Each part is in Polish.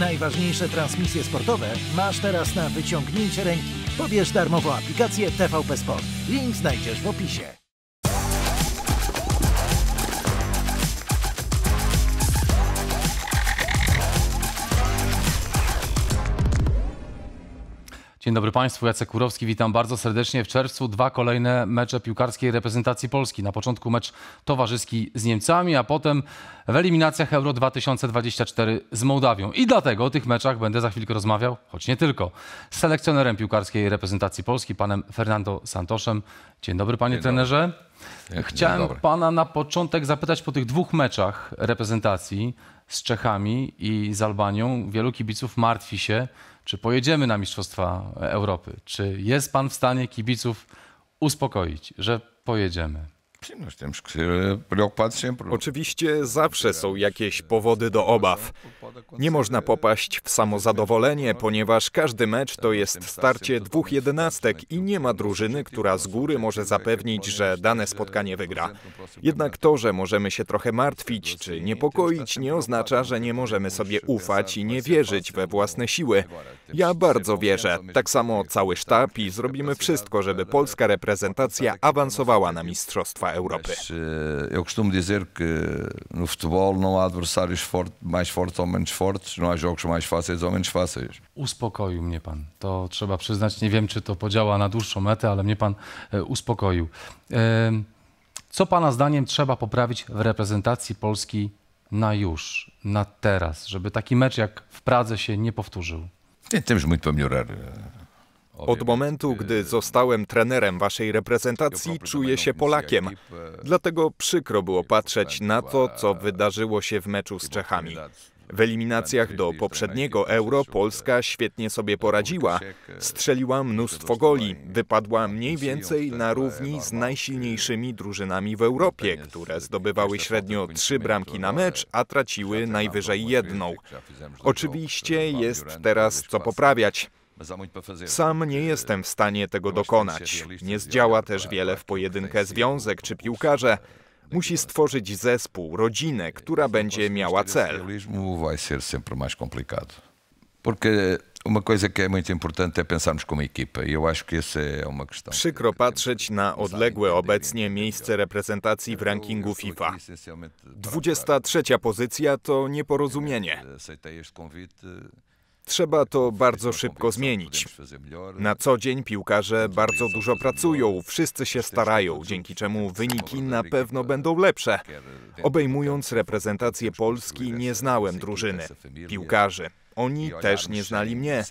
Najważniejsze transmisje sportowe masz teraz na wyciągnięcie ręki. Pobierz darmową aplikację TVP Sport. Link znajdziesz w opisie. Dzień dobry Państwu, Jacek Kurowski, witam bardzo serdecznie. W czerwcu dwa kolejne mecze piłkarskiej reprezentacji Polski. Na początku mecz towarzyski z Niemcami, a potem w eliminacjach Euro 2024 z Mołdawią. I dlatego o tych meczach będę za chwilkę rozmawiał, choć nie tylko, z selekcjonerem piłkarskiej reprezentacji Polski, panem Fernando Santoszem. Dzień dobry panie Dzień trenerze. Chciałem dobry. pana na początek zapytać po tych dwóch meczach reprezentacji z Czechami i z Albanią. Wielu kibiców martwi się, czy pojedziemy na Mistrzostwa Europy, czy jest Pan w stanie kibiców uspokoić, że pojedziemy? E, Oczywiście zawsze są jakieś powody do obaw. Nie można popaść w samozadowolenie, ponieważ każdy mecz to jest starcie dwóch jedenastek i nie ma drużyny, która z góry może zapewnić, że dane spotkanie wygra. Jednak to, że możemy się trochę martwić czy niepokoić, nie oznacza, że nie możemy sobie ufać i nie wierzyć we własne siły. Ja bardzo wierzę, tak samo cały sztab i zrobimy wszystko, żeby polska reprezentacja awansowała na Mistrzostwa Europa. Mas, eh, eu costumo dizer que eh, no futebol não há adversários forte, mais fortes ou menos fortes, não há jogos mais fáceis ou menos fáceis. Uspokoił mnie pan. To trzeba przyznać. Nie wiem, czy to podziała na dłuższą metę, ale mnie pan e, uspokoił. E, co pana zdaniem trzeba poprawić w reprezentacji Polski na już, na teraz, żeby taki mecz jak w Pradze się nie powtórzył? Temos muito para melhorar. Od momentu, gdy zostałem trenerem waszej reprezentacji, czuję się Polakiem. Dlatego przykro było patrzeć na to, co wydarzyło się w meczu z Czechami. W eliminacjach do poprzedniego euro Polska świetnie sobie poradziła. Strzeliła mnóstwo goli, wypadła mniej więcej na równi z najsilniejszymi drużynami w Europie, które zdobywały średnio trzy bramki na mecz, a traciły najwyżej jedną. Oczywiście jest teraz co poprawiać. Sam nie jestem w stanie tego dokonać. Nie zdziała też wiele w pojedynkę związek czy piłkarze. Musi stworzyć zespół, rodzinę, która będzie miała cel. E Przykro patrzeć na odległe obecnie miejsce reprezentacji w rankingu FIFA. 23 pozycja to nieporozumienie. Trzeba to bardzo szybko zmienić. Na co dzień piłkarze bardzo dużo pracują, wszyscy się starają, dzięki czemu wyniki na pewno będą lepsze. Obejmując reprezentację Polski, nie znałem drużyny, piłkarzy. Oni też nie znali mnie.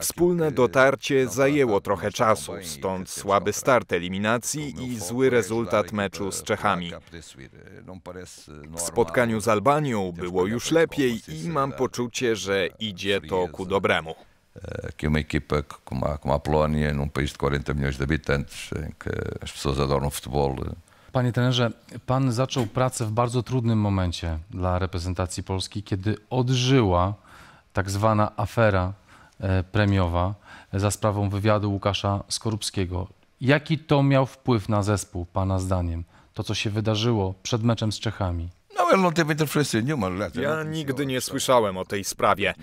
Wspólne dotarcie zajęło trochę czasu, stąd słaby start eliminacji i zły rezultat meczu z Czechami. Y, no, y, w spotkaniu z Albanią było już lepiej i mam poczucie, że idzie to ku dobremu. E, que uma equipa como a Polónia, num país de 40 milhões de habitantes, em que as pessoas adoram futebol, e Panie trenerze, pan zaczął pracę w bardzo trudnym momencie dla reprezentacji Polski, kiedy odżyła tak zwana afera e, premiowa e, za sprawą wywiadu Łukasza Skorupskiego. Jaki to miał wpływ na zespół, Pana zdaniem? To, co się wydarzyło przed meczem z Czechami? No, no, no, ja nigdy nie słyszałem o tej sprawie.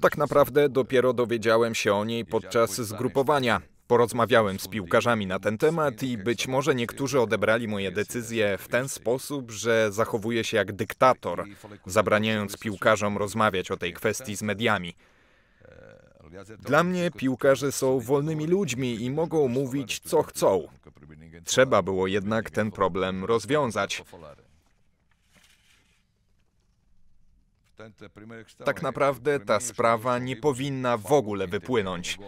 Tak naprawdę dopiero dowiedziałem się o niej podczas zgrupowania. Porozmawiałem z piłkarzami na ten temat i być może niektórzy odebrali moje decyzje w ten sposób, że zachowuję się jak dyktator, zabraniając piłkarzom rozmawiać o tej kwestii z mediami. Dla mnie piłkarze są wolnymi ludźmi i mogą mówić, co chcą. Trzeba było jednak ten problem rozwiązać. Tak naprawdę ta sprawa nie powinna w ogóle wypłynąć.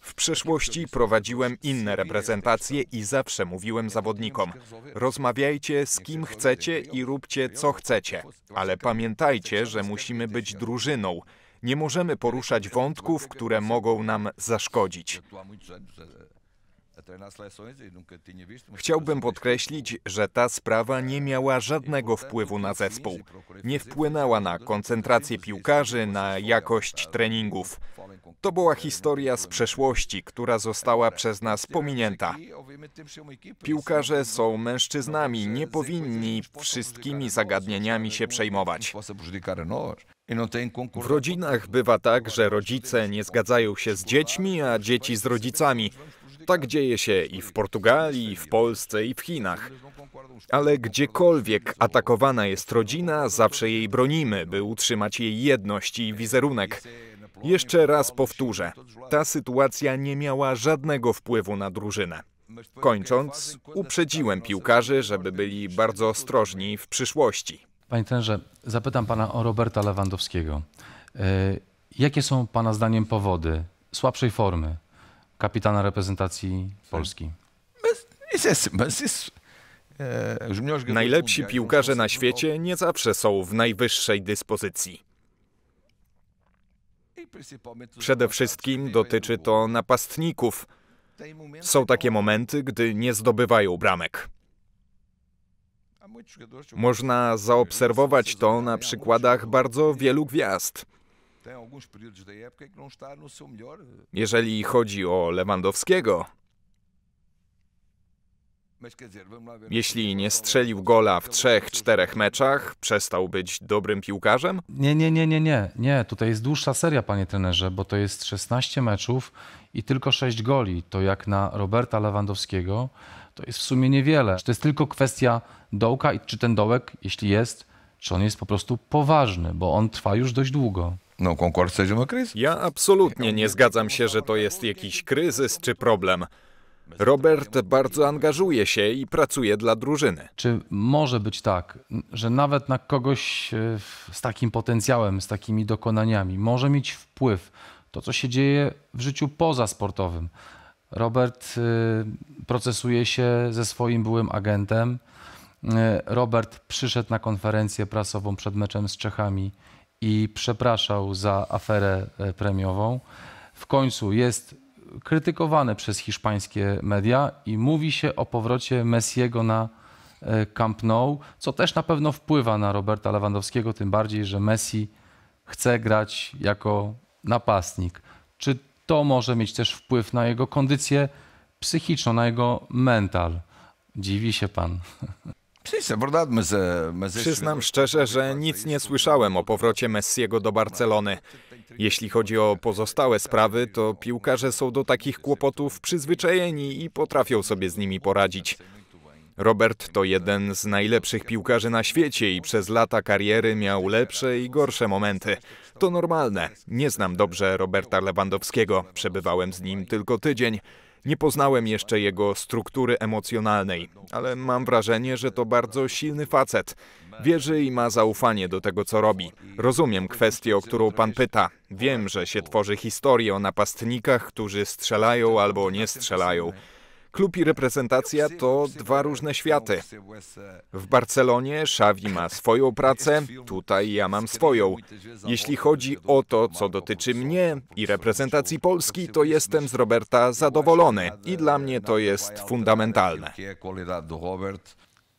W przeszłości prowadziłem inne reprezentacje i zawsze mówiłem zawodnikom: rozmawiajcie z kim chcecie i róbcie co chcecie, ale pamiętajcie, że musimy być drużyną. Nie możemy poruszać wątków, które mogą nam zaszkodzić. Chciałbym podkreślić, że ta sprawa nie miała żadnego wpływu na zespół. Nie wpłynęła na koncentrację piłkarzy, na jakość treningów. To była historia z przeszłości, która została przez nas pominięta. Piłkarze są mężczyznami, nie powinni wszystkimi zagadnieniami się przejmować. W rodzinach bywa tak, że rodzice nie zgadzają się z dziećmi, a dzieci z rodzicami. Tak dzieje się i w Portugalii, i w Polsce, i w Chinach. Ale gdziekolwiek atakowana jest rodzina, zawsze jej bronimy, by utrzymać jej jedność i wizerunek. Jeszcze raz powtórzę, ta sytuacja nie miała żadnego wpływu na drużynę. Kończąc, uprzedziłem piłkarzy, żeby byli bardzo ostrożni w przyszłości. Panie trenerze, zapytam pana o Roberta Lewandowskiego. E, jakie są pana zdaniem powody słabszej formy kapitana reprezentacji Polski. E, Najlepsi piłkarze na świecie nie zawsze są w najwyższej dyspozycji. Przede wszystkim dotyczy to napastników. Są takie momenty, gdy nie zdobywają bramek. Można zaobserwować to na przykładach bardzo wielu gwiazd. Jeżeli chodzi o Lewandowskiego, jeśli nie strzelił gola w trzech, czterech meczach, przestał być dobrym piłkarzem? Nie, nie, nie, nie, nie. Nie, tutaj jest dłuższa seria, panie trenerze, bo to jest 16 meczów i tylko 6 goli. To jak na Roberta Lewandowskiego, to jest w sumie niewiele. Czy to jest tylko kwestia dołka i czy ten dołek, jeśli jest, czy on jest po prostu poważny, bo on trwa już dość długo. No, konkurs seja uma Ja absolutnie nie zgadzam się, że to jest jakiś kryzys czy problem. Robert bardzo angażuje się i pracuje dla drużyny. Czy może być tak, że nawet na kogoś e, z takim potencjałem, z takimi dokonaniami może mieć wpływ to, co się dzieje w życiu pozasportowym? Robert e, procesuje się ze swoim byłym agentem. E, Robert przyszedł na konferencję prasową przed meczem z Czechami i przepraszał za aferę e, premiową. W końcu jest krytykowane przez hiszpańskie media i mówi się o powrocie Messiego na e, Camp Nou, co też na pewno wpływa na Roberta Lewandowskiego, tym bardziej, że Messi chce grać jako napastnik. Czy to może mieć też wpływ na jego kondycję psychiczną, na jego mental? Dziwi się pan. Przyznam szczerze, że nic nie słyszałem o powrocie Messiego do Barcelony. Jeśli chodzi o pozostałe sprawy, to piłkarze są do takich kłopotów przyzwyczajeni i potrafią sobie z nimi poradzić. Robert to jeden z najlepszych piłkarzy na świecie i przez lata kariery miał lepsze i gorsze momenty. To normalne. Nie znam dobrze Roberta Lewandowskiego, przebywałem z nim tylko tydzień. Nie poznałem jeszcze jego struktury emocjonalnej, ale mam wrażenie, że to bardzo silny facet. Wierzy i ma zaufanie do tego, co robi. Rozumiem kwestię, o którą pan pyta. Wiem, że się tworzy historię o napastnikach, którzy strzelają albo nie strzelają. Klub i reprezentacja to dwa różne światy. W Barcelonie Xavi ma swoją pracę, tutaj ja mam swoją. Jeśli chodzi o to, co dotyczy mnie i reprezentacji Polski, to jestem z Roberta zadowolony i dla mnie to jest fundamentalne.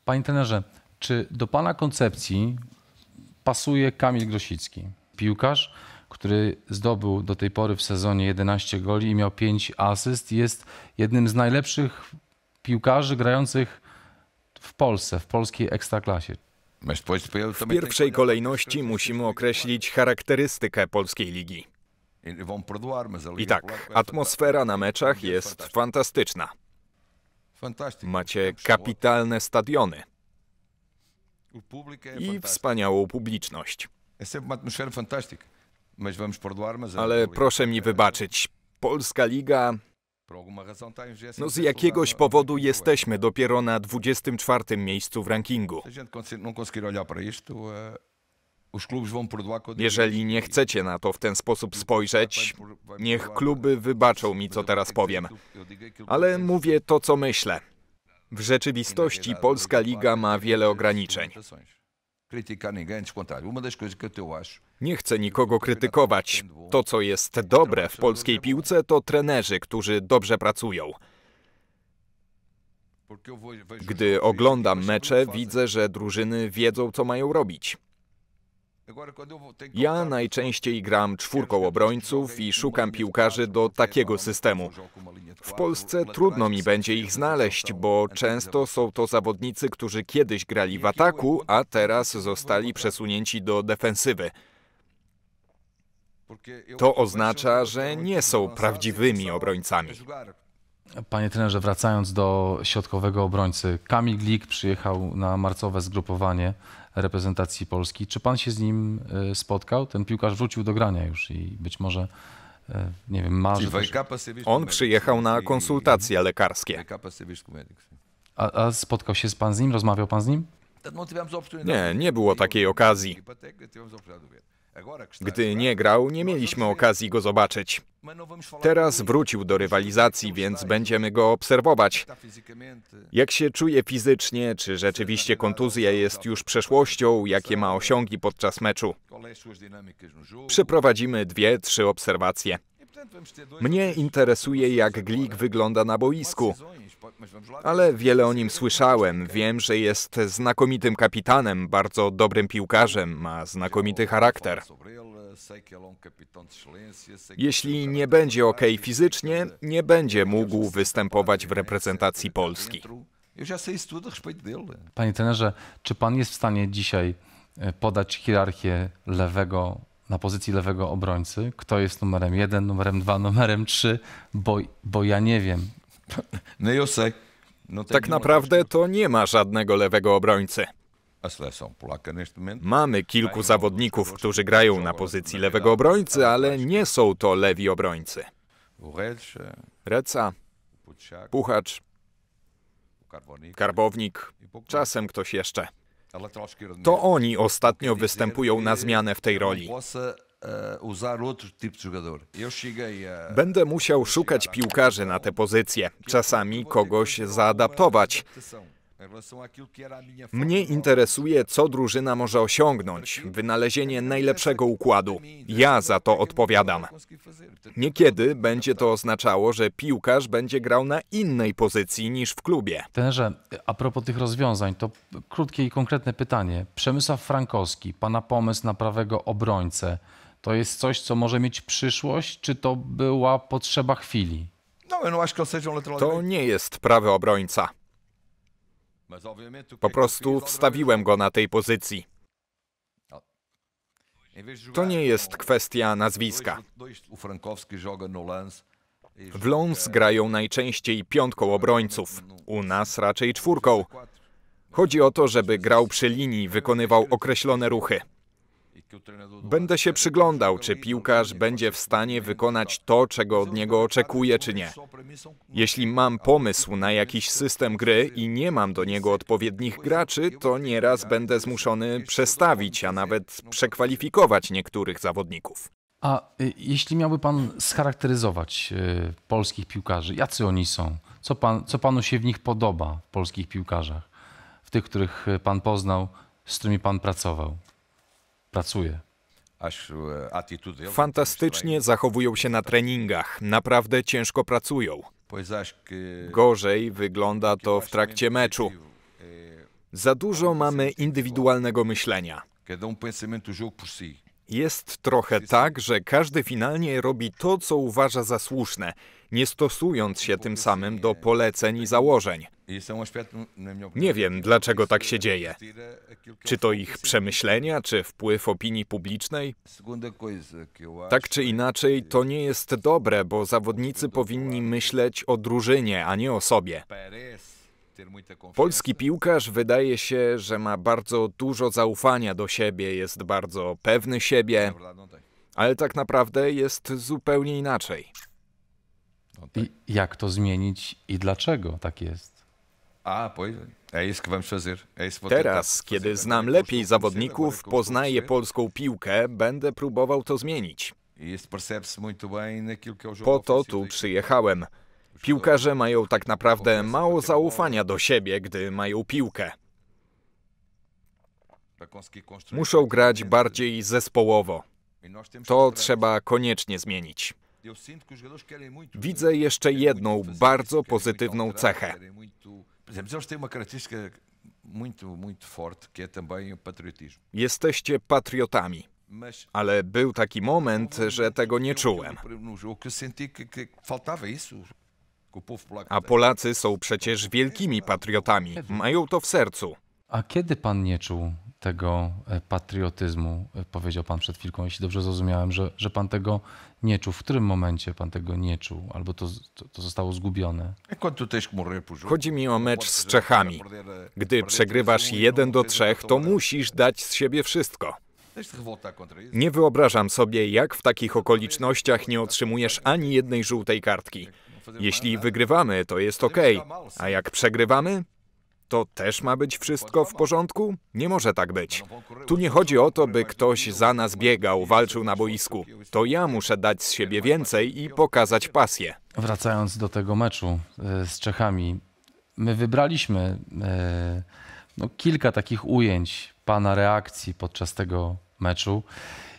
Panie trenerze, czy do pana koncepcji pasuje Kamil Grosicki, piłkarz, który zdobył do tej pory w sezonie 11 goli i miał 5 asyst, jest jednym z najlepszych piłkarzy grających w Polsce, w polskiej ekstraklasie. W pierwszej kolejności musimy określić charakterystykę polskiej ligi. I tak, atmosfera na meczach jest fantastyczna. Macie kapitalne stadiony i wspaniałą publiczność. Ale proszę mi wybaczyć, Polska Liga... No z jakiegoś powodu jesteśmy dopiero na 24 miejscu w rankingu. Eh, Jeżeli nie chcecie na to w ten sposób spojrzeć, niech kluby wybaczą mi, co teraz powiem. Ale mówię to, co myślę. W rzeczywistości Polska Liga ma wiele ograniczeń. Nie chcę nikogo krytykować. To, co jest dobre w polskiej piłce, to trenerzy, którzy dobrze pracują. Gdy oglądam e mecze, widzę, że drużyny wiedzą, co mają robić. Ja najczęściej gram czwórką obrońców i szukam piłkarzy do takiego systemu. W Polsce trudno mi będzie ich znaleźć, bo często są to zawodnicy, którzy kiedyś grali w ataku, a teraz zostali przesunięci do defensywy. To oznacza, że nie są prawdziwymi obrońcami. Panie trenerze, wracając do środkowego obrońcy, Kamil Glik przyjechał na marcowe zgrupowanie reprezentacji Polski. Czy pan się z nim e, spotkał? Ten piłkarz wrócił do grania już i być może e, nie wiem, marzy. On przyjechał na konsultacje lekarskie. A, a spotkał się z pan z nim? Rozmawiał pan z nim? Nie, nie było takiej okazji. Gdy nie grał, nie mieliśmy okazji go zobaczyć. Teraz wrócił do rywalizacji, więc będziemy go obserwować. Jak się czuje fizycznie, czy rzeczywiście kontuzja jest już przeszłością, jakie ma osiągi podczas meczu. Przeprowadzimy dwie, trzy obserwacje. Mnie interesuje, jak Glik wygląda na boisku, ale wiele o nim słyszałem. Wiem, że jest znakomitym kapitanem, bardzo dobrym piłkarzem, ma znakomity charakter. Jeśli nie będzie ok fizycznie, nie będzie mógł występować w reprezentacji Polski. Panie trenerze, czy pan jest w stanie dzisiaj e, podać hierarchię lewego na pozycji lewego obrońcy? Kto jest numerem jeden, numerem dwa, numerem trzy? Bo, bo ja nie wiem. No, no tak naprawdę to nie ma żadnego lewego obrońcy. Mamy kilku zawodników, którzy grają na pozycji lewego obrońcy, ale nie są to lewi obrońcy. Reca, Puchacz, Karbownik, czasem ktoś jeszcze. To oni ostatnio występują na zmianę w tej roli. E, e, Będę musiał szukać piłkarzy na te pozycje, czasami kogoś zaadaptować. Mnie interesuje, co drużyna może osiągnąć, wynalezienie najlepszego układu. Ja za to odpowiadam. Niekiedy będzie to oznaczało, że piłkarz będzie grał na innej pozycji niż w klubie. Tenże, a propos tych rozwiązań, to krótkie i konkretne pytanie. Przemysław Frankowski, pana pomysł na prawego obrońcę, to jest coś, co może mieć przyszłość, czy to była potrzeba chwili? No, no to nie jest prawy obrońca. Po prostu wstawiłem go na tej pozycji. To nie jest kwestia nazwiska. W Lons grają najczęściej piątką obrońców, u nas raczej czwórką. Chodzi o to, żeby grał przy linii, wykonywał określone ruchy. Będę się przyglądał, czy piłkarz będzie w stanie wykonać to, czego od niego oczekuję, czy nie. Jeśli mam pomysł na jakiś system gry i nie mam do niego odpowiednich graczy, to nieraz będę zmuszony przestawić, a nawet przekwalifikować niektórych zawodników. A y, jeśli miałby pan scharakteryzować y, polskich piłkarzy, jacy oni są? Co, pan, co panu się w nich podoba, w polskich piłkarzach? W tych, których pan poznał, z którymi pan pracował? pracuje. Fantastycznie zachowują się na treningach, naprawdę ciężko pracują. E, Gorzej wygląda to w trakcie meczu. E, za dużo mamy indywidualnego myślenia. Jest trochę tak, że każdy finalnie robi to, co uważa za słuszne, nie stosując się tym samym do e, poleceń i założeń. Nie wiem, dlaczego tak się dzieje. E, czy to ich przemyślenia, czy wpływ opinii publicznej? Tak czy inaczej, to nie jest dobre, bo zawodnicy powinni myśleć o drużynie, a nie o sobie. Polski piłkarz wydaje się, że ma bardzo dużo zaufania do siebie, jest bardzo pewny siebie, no tak. ale tak naprawdę jest zupełnie inaczej. No tak. I jak to zmienić i dlaczego tak jest? Teraz, kiedy znam lepiej zawodników, poznaję polską piłkę, będę próbował to zmienić. Po to tu przyjechałem. Piłkarze mają tak naprawdę mało zaufania do siebie, gdy mają piłkę. Muszą grać bardziej zespołowo. To trzeba koniecznie zmienić. Widzę jeszcze jedną bardzo pozytywną cechę. Por exemplo, eles têm uma característica muito, muito forte, que é também o patriotismo. Jesteście patriotami. Ale był taki moment, um że tego nie czułem. No A Polacy są przecież wielkimi patriotami, mają to w sercu. A kiedy pan nie czuł tego e, patriotyzmu, e, powiedział Pan przed chwilką, jeśli dobrze zrozumiałem, że, że Pan tego nie czuł. W którym momencie Pan tego nie czuł? Albo to, to, to zostało zgubione? Chodzi mi o mecz z Czechami. Gdy przegrywasz 1 do 3, to musisz dać z siebie wszystko. Nie wyobrażam sobie, jak w takich okolicznościach nie otrzymujesz ani jednej żółtej kartki. Jeśli wygrywamy, to jest ok, a jak przegrywamy, to też ma być wszystko w porządku? Nie może tak być. Tu nie chodzi o to, by ktoś za nas biegał, walczył na boisku. To ja muszę dać z siebie więcej i pokazać pasję. Wracając do tego meczu e, z Czechami, my wybraliśmy e, no, kilka takich ujęć pana reakcji podczas tego meczu.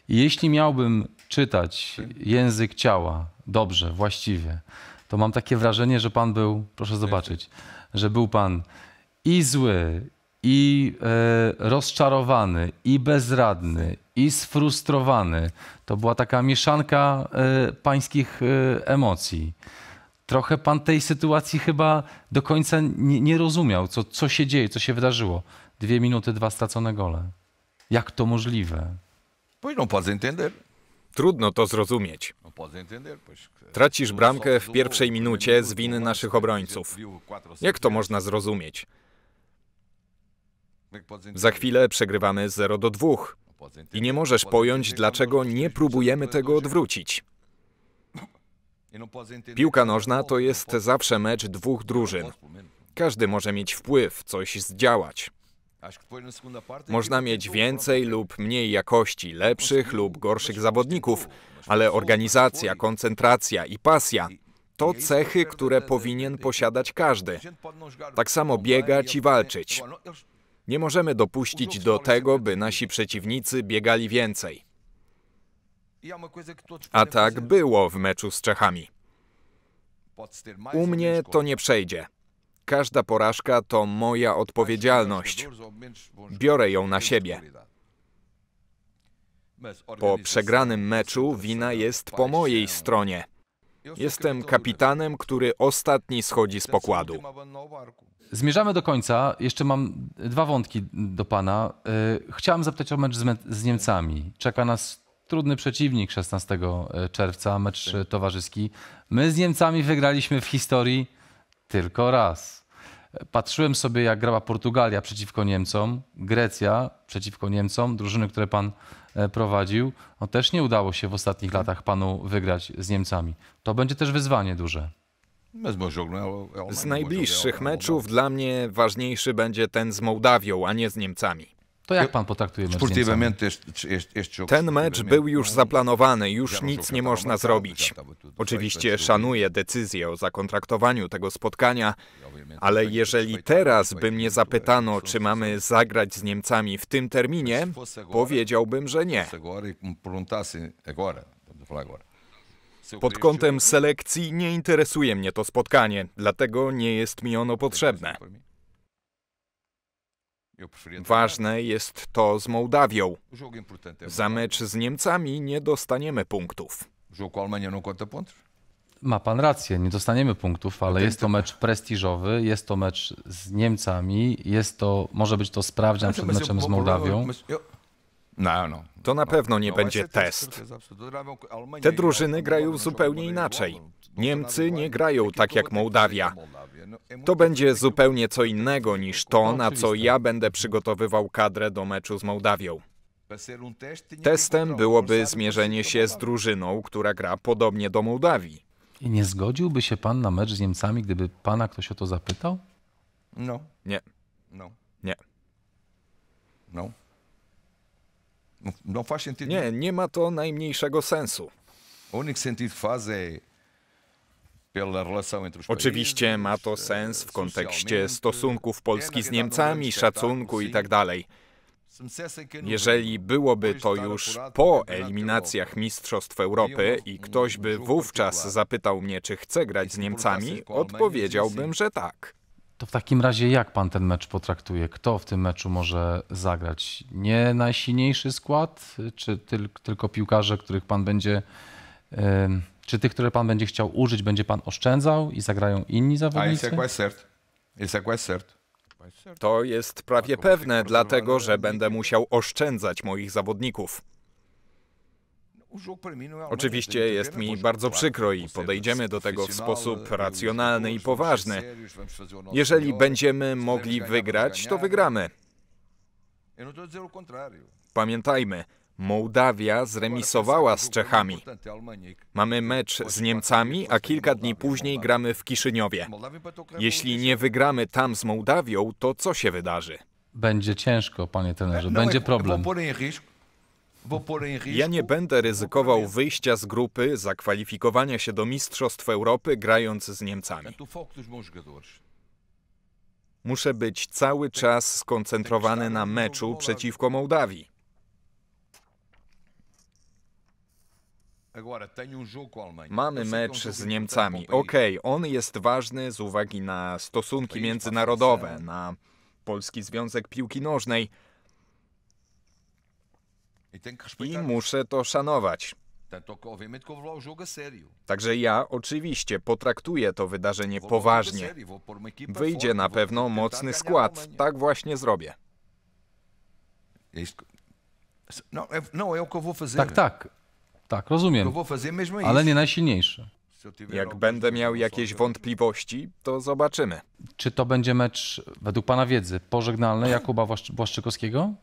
Jeśli miałbym czytać język ciała dobrze, właściwie, to mam takie wrażenie, że pan był, proszę zobaczyć, że był pan i zły, i e, rozczarowany, i bezradny, i sfrustrowany. To była taka mieszanka e, pańskich e, emocji. Trochę pan tej sytuacji chyba do końca nie, nie, rozumiał, co, co się dzieje, co się wydarzyło. Dwie minuty, dwa stracone gole. Jak to możliwe? Trudno to zrozumieć. No, Tracisz bramkę w pierwszej minucie z winy naszych obrońców. Jak to można zrozumieć? Za chwilę przegrywamy 0 do 2 i nie możesz pojąć, dlaczego nie próbujemy tego odwrócić. Piłka nożna to jest zawsze mecz dwóch drużyn. Każdy może mieć wpływ, coś zdziałać. Można mieć więcej lub mniej jakości, lepszych lub gorszych zawodników, ale organizacja, koncentracja i pasja to cechy, które powinien posiadać każdy. Tak samo biegać i walczyć. Nie możemy dopuścić do tego, by nasi przeciwnicy biegali więcej. A tak było w meczu z Czechami. U mnie to nie przejdzie. Każda porażka to moja odpowiedzialność. Biorę ją na siebie. Po przegranym meczu wina jest po mojej stronie. Jestem kapitanem, który ostatni schodzi z pokładu. Zmierzamy do końca. Jeszcze mam dwa wątki do pana. E, chciałem zapytać o mecz z, Niemcami. Czeka nas trudny przeciwnik 16 e, czerwca, mecz tak. towarzyski. My z Niemcami wygraliśmy w historii tylko raz. Patrzyłem sobie, jak grała Portugalia przeciwko Niemcom, Grecja przeciwko Niemcom, drużyny, które pan e, prowadził. No, też nie udało się w ostatnich tak. latach panu wygrać z Niemcami. To będzie też wyzwanie duże. Z najbliższych meczów dla mnie ważniejszy będzie ten z Mołdawią, a nie z Niemcami. To jak pan potraktuje mecz Ten mecz był już zaplanowany, już nic nie można zrobić. Oczywiście szanuję decyzję o zakontraktowaniu tego spotkania, ale jeżeli teraz by mnie zapytano, czy mamy zagrać z Niemcami w tym terminie, powiedziałbym, że nie. Pod kątem selekcji nie interesuje mnie to spotkanie, dlatego nie jest mi ono potrzebne. Ważne jest to z Mołdawią. Za mecz z Niemcami nie dostaniemy punktów. Ma pan rację, nie dostaniemy punktów, ale jest to mecz prestiżowy, jest to mecz z Niemcami, jest to, może być to sprawdzian przed meczem z Mołdawią. No, no. To na pewno nie no, będzie test. Te drużyny grają zupełnie inaczej. Niemcy nie grają tak jak Mołdawia. To będzie zupełnie co innego niż to, na co ja będę przygotowywał kadrę do meczu z Mołdawią. Testem byłoby zmierzenie się z drużyną, która gra podobnie do Mołdawii. I nie zgodziłby się pan na mecz z Niemcami, gdyby pana ktoś o to zapytał? No. Nie. No. Nie. No. Não faz sentido. Nie, nie ma to najmniejszego sensu. Oczywiście ma to eh, sens w kontekście stosunków e Polski z Niemcami, szacunku itd. Tak no Jeżeli byłoby to już po eliminacjach Mistrzostw e Europy i um ktoś by wówczas zapytał mnie, czy chcę grać z Niemcami, odpowiedziałbym, że tak. To w takim razie jak pan ten mecz potraktuje? Kto w tym meczu może zagrać? Nie najsilniejszy skład, czy tyl, tylko piłkarze, których pan będzie. Yy, czy tych, które pan będzie chciał użyć, będzie pan oszczędzał i zagrają inni zawodnicy? A jest jak Wessert. Jest jak To jest prawie pewne, dlatego że będę musiał oszczędzać moich zawodników. Oczywiście jest mi bardzo przykro i podejdziemy do tego w sposób racjonalny i poważny. Jeżeli będziemy mogli wygrać, to wygramy. E, no Pamiętajmy, Mołdawia zremisowała z Czechami. Mamy mecz z Niemcami, a kilka dni później gramy w Kiszyniowie. Jeśli nie wygramy tam z Mołdawią, to co się wydarzy? Będzie ciężko, panie trenerze, e, będzie problem. Ja nie będę ryzykował wyjścia z grupy, zakwalifikowania się do Mistrzostw Europy grając z Niemcami. Muszę być cały czas skoncentrowany na meczu przeciwko Mołdawii. Mamy mecz z Niemcami. Okej, okay, on jest ważny z uwagi na stosunki międzynarodowe, na Polski Związek Piłki Nożnej. I muszę to szanować. Także ja oczywiście potraktuję to wydarzenie poważnie. Wyjdzie na pewno mocny skład. Tak właśnie zrobię. No, e, no, e, tak, tak. Tak, rozumiem. Ale nie najsilniejszy. Jak będę miał jakieś wątpliwości, to zobaczymy. Czy to będzie mecz, według Pana wiedzy, pożegnalny Jakuba błaszczykowskiego?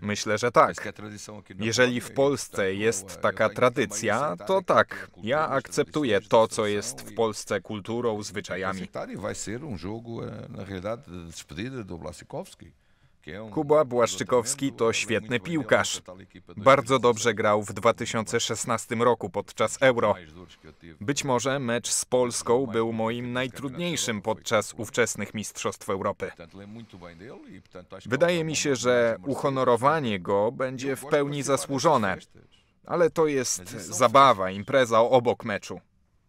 Myślę, że tak. Jeżeli w Polsce tak, jest no, taka tak, tak, tradycja, to tak, ja akceptuję to, co jest w Polsce kulturą, zwyczajami. Kuba Błaszczykowski to świetny piłkarz. Bardzo dobrze grał w 2016 roku podczas Euro. Być może mecz z Polską był moim najtrudniejszym podczas ówczesnych Mistrzostw Europy. Wydaje mi się, że uhonorowanie go będzie w pełni zasłużone, ale to jest zabawa, impreza obok meczu.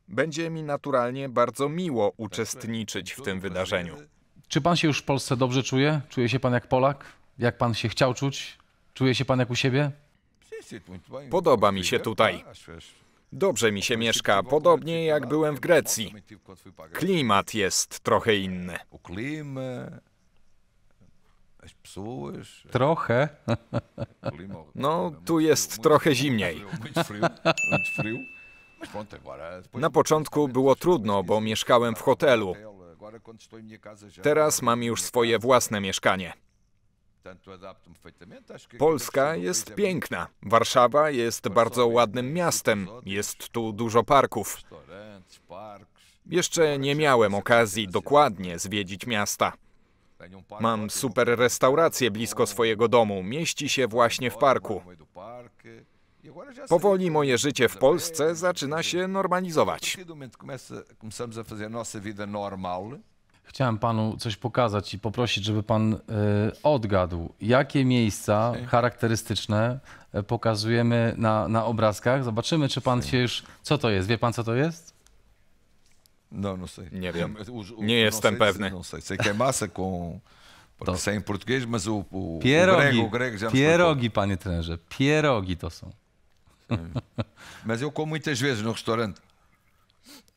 Będzie mi naturalnie bardzo miło uczestniczyć w tym wydarzeniu. Czy pan się już w Polsce dobrze czuje? Czuje się pan jak Polak? Jak pan się chciał czuć? Czuje się pan jak u siebie? Podoba mi się tutaj. Dobrze mi się mieszka, podobnie jak byłem w Grecji. Klimat jest trochę inny. Trochę. No, tu jest trochę zimniej. Na początku było trudno, bo mieszkałem w hotelu. Teraz mam już swoje własne mieszkanie. Polska jest piękna. Warszawa jest bardzo ładnym miastem. Jest tu dużo parków. Jeszcze nie miałem okazji dokładnie zwiedzić miasta. Mam super restaurację blisko swojego domu. Mieści się właśnie w parku. Powoli moje życie w Polsce zaczyna się normalizować. Chciałem panu coś pokazać i poprosić, żeby pan e, odgadł, jakie miejsca charakterystyczne e, pokazujemy na, na obrazkach. Zobaczymy, czy pan się już. Co to jest? Wie pan, co to jest? No, no, sei. Nie wiem. Nie jestem pewny. Não sei. com to. sem português, mas o, o, pierogi, grego, Pierogi, panie trenerze. Pierogi to są. Mas eu como muitas vezes no restaurante.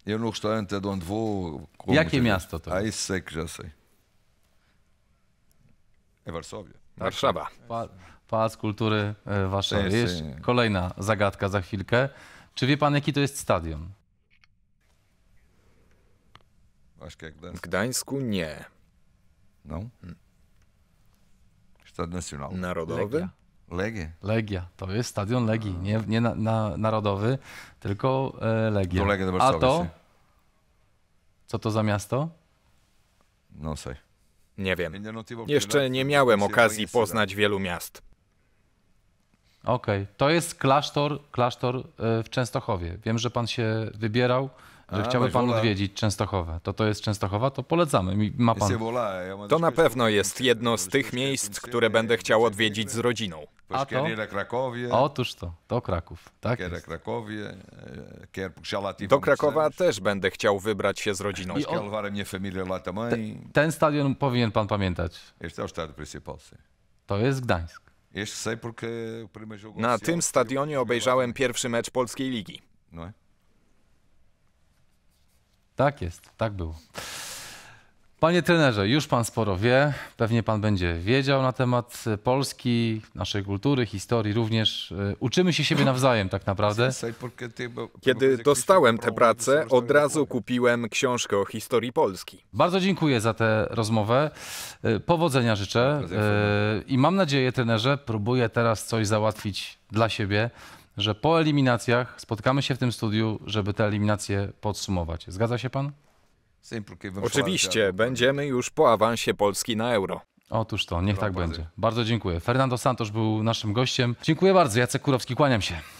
Eu nu știu între unde vou. Jakie miasto to? A jest sek, że sej. E Warszawa. Warszawa. pałac Kultury Warszawy. kolejna zagadka za chwilkę. Czy wie pan, jaki to jest stadion? E w Gdańsku nie. No. Stadion Narodowy? Legia. Legię. Legia. To jest stadion Legii. Nie, nie na, na, narodowy, tylko e, Legia. Do do A to? Co to za miasto? No sej. Nie wiem. Jeszcze nie miałem okazji poznać wielu miast. Okej, to jest klasztor, klasztor e, w Częstochowie. Wiem, że pan się wybierał, że A, chciałby tak, pan odwiedzić Częstochowę. To to jest Częstochowa, to polecamy. Ma pan. To na pewno jest jedno z tych miejsc, które będę chciał odwiedzić z rodziną. A to? Krakowie, Otóż to, to Kraków. Tak jest. Krakowie, e, Do Krakowa też będę chciał wybrać się z rodziną. Ten stadion powinien pan pamiętać. To jest Gdańsk. Na tym stadionie obejrzałem pierwszy mecz polskiej ligi. No tak jest, tak było. Panie trenerze, już pan sporo wie, pewnie pan będzie wiedział na temat e, Polski, naszej kultury, historii również. E, uczymy się siebie nawzajem tak naprawdę. Kiedy dostałem tę pracę, od razu kupiłem książkę o historii Polski. Bardzo dziękuję za tę rozmowę. E, powodzenia życzę i mam nadzieję, trenerze, próbuję teraz coś załatwić dla siebie, że po eliminacjach spotkamy się w tym studiu, żeby te eliminacje podsumować. Zgadza się pan? Oczywiście, będziemy już po awansie Polski na euro. Otóż to, niech tak będzie. Bardzo dziękuję. Fernando Santos był naszym gościem. Dziękuję bardzo. Jacek Kurowski, kłaniam się.